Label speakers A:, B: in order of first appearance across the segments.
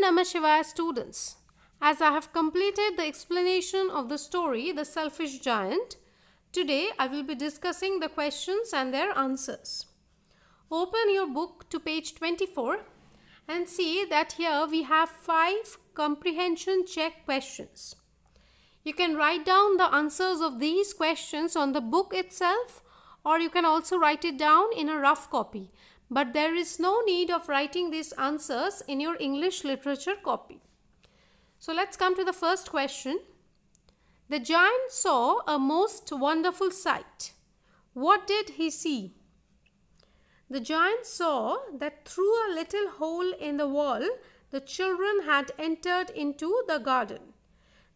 A: Namah Shivaya students, as I have completed the explanation of the story The Selfish Giant, today I will be discussing the questions and their answers. Open your book to page 24 and see that here we have 5 comprehension check questions. You can write down the answers of these questions on the book itself or you can also write it down in a rough copy but there is no need of writing these answers in your English literature copy. So let's come to the first question. The giant saw a most wonderful sight. What did he see? The giant saw that through a little hole in the wall, the children had entered into the garden.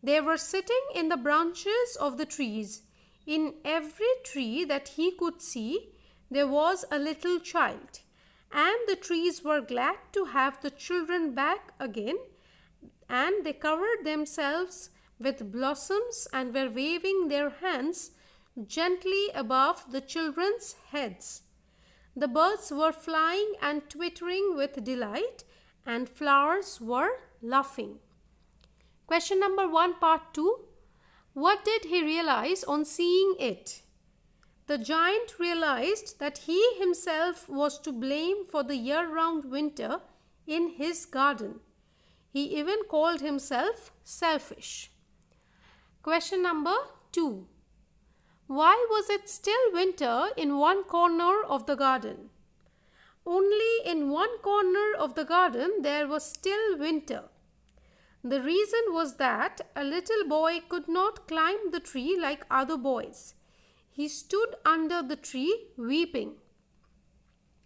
A: They were sitting in the branches of the trees. In every tree that he could see, there was a little child and the trees were glad to have the children back again and they covered themselves with blossoms and were waving their hands gently above the children's heads. The birds were flying and twittering with delight and flowers were laughing. Question number 1 part 2. What did he realize on seeing it? The giant realized that he himself was to blame for the year-round winter in his garden. He even called himself selfish. Question number 2. Why was it still winter in one corner of the garden? Only in one corner of the garden there was still winter. The reason was that a little boy could not climb the tree like other boys. He stood under the tree weeping.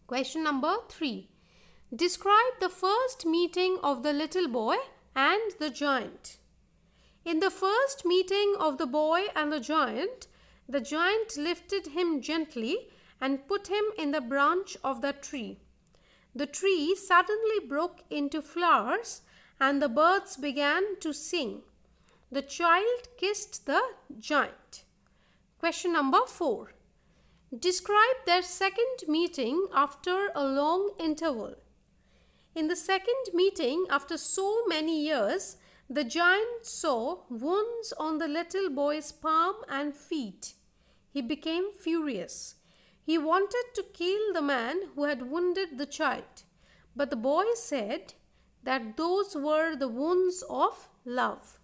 A: Question number 3. Describe the first meeting of the little boy and the giant. In the first meeting of the boy and the giant, the giant lifted him gently and put him in the branch of the tree. The tree suddenly broke into flowers and the birds began to sing. The child kissed the giant. Question number 4. Describe their second meeting after a long interval. In the second meeting, after so many years, the giant saw wounds on the little boy's palm and feet. He became furious. He wanted to kill the man who had wounded the child. But the boy said that those were the wounds of love.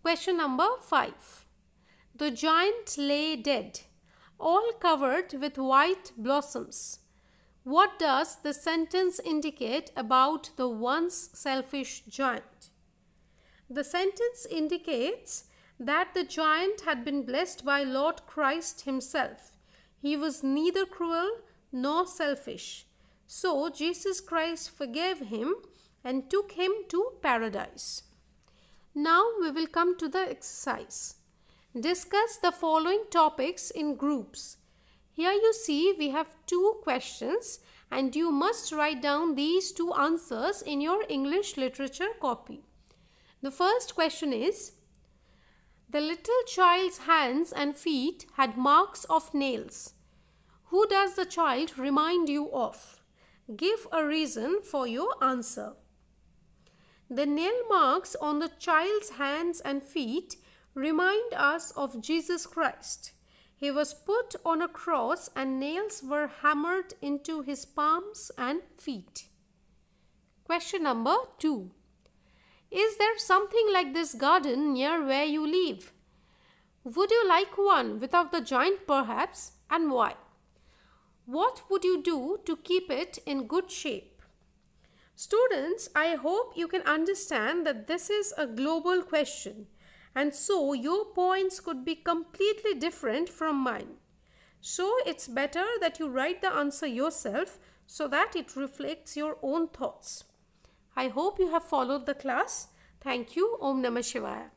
A: Question number 5. The giant lay dead, all covered with white blossoms. What does the sentence indicate about the once selfish giant? The sentence indicates that the giant had been blessed by Lord Christ himself. He was neither cruel nor selfish. So Jesus Christ forgave him and took him to paradise. Now we will come to the exercise. Discuss the following topics in groups. Here you see we have two questions and you must write down these two answers in your English literature copy. The first question is The little child's hands and feet had marks of nails. Who does the child remind you of? Give a reason for your answer. The nail marks on the child's hands and feet remind us of Jesus Christ. He was put on a cross and nails were hammered into his palms and feet. Question number 2. Is there something like this garden near where you live? Would you like one without the giant perhaps and why? What would you do to keep it in good shape? Students, I hope you can understand that this is a global question and so your points could be completely different from mine. So it's better that you write the answer yourself so that it reflects your own thoughts. I hope you have followed the class. Thank you. Om Namah Shivaya.